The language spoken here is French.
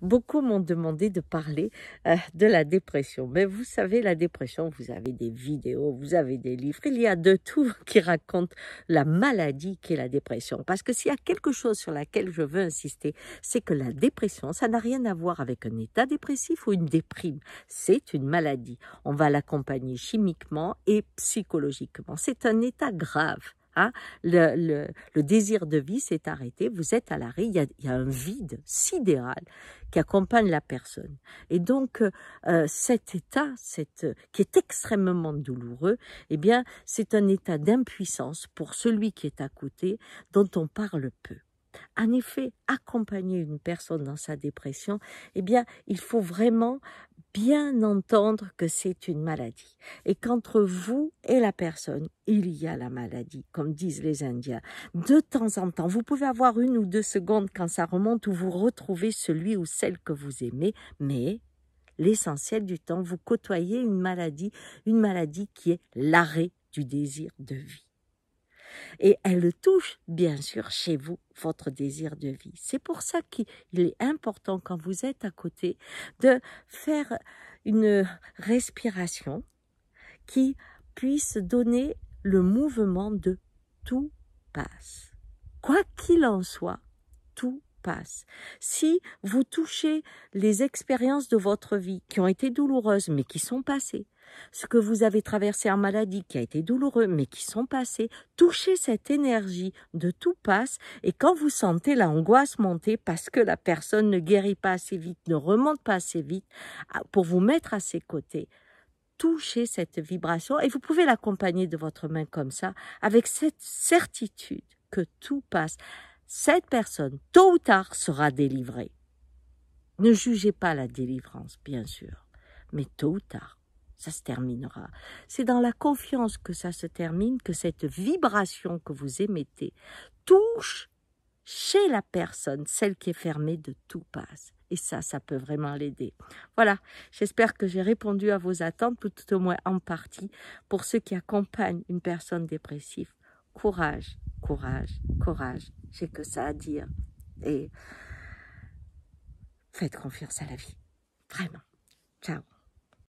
Beaucoup m'ont demandé de parler euh, de la dépression. Mais vous savez, la dépression, vous avez des vidéos, vous avez des livres, il y a de tout qui raconte la maladie qu'est la dépression. Parce que s'il y a quelque chose sur laquelle je veux insister, c'est que la dépression, ça n'a rien à voir avec un état dépressif ou une déprime. C'est une maladie. On va l'accompagner chimiquement et psychologiquement. C'est un état grave Hein, le, désir de vie s'est arrêté, vous êtes à l'arrêt, il y a, un vide sidéral qui accompagne la personne. Et donc euh, cet état, qui est extrêmement douloureux, eh bien c'est un état d'impuissance pour celui qui est à côté, dont on parle peu en effet, accompagner une personne dans sa dépression, eh bien, il faut vraiment bien entendre que c'est une maladie et qu'entre vous et la personne, il y a la maladie, comme disent les Indiens. De temps en temps, vous pouvez avoir une ou deux secondes quand ça remonte où vous retrouvez celui ou celle que vous aimez, mais l'essentiel du temps, vous côtoyez une maladie, une maladie qui est l'arrêt du désir de vie et elle touche bien sûr chez vous votre désir de vie. C'est pour ça qu'il est important quand vous êtes à côté de faire une respiration qui puisse donner le mouvement de tout passe. Quoi qu'il en soit, tout si vous touchez les expériences de votre vie qui ont été douloureuses mais qui sont passées, ce que vous avez traversé en maladie qui a été douloureux mais qui sont passées, touchez cette énergie de tout passe et quand vous sentez l'angoisse monter parce que la personne ne guérit pas assez vite, ne remonte pas assez vite, ah, pour vous mettre à ses côtés, touchez cette vibration et vous pouvez l'accompagner de votre main comme ça avec cette certitude que tout passe cette personne, tôt ou tard, sera délivrée. Ne jugez pas la délivrance, bien sûr, mais tôt ou tard, ça se terminera. C'est dans la confiance que ça se termine que cette vibration que vous émettez touche chez la personne, celle qui est fermée de tout passe. Et ça, ça peut vraiment l'aider. Voilà, j'espère que j'ai répondu à vos attentes, tout au moins en partie, pour ceux qui accompagnent une personne dépressive. Courage, courage, courage, j'ai que ça à dire. Et faites confiance à la vie. Vraiment. Ciao.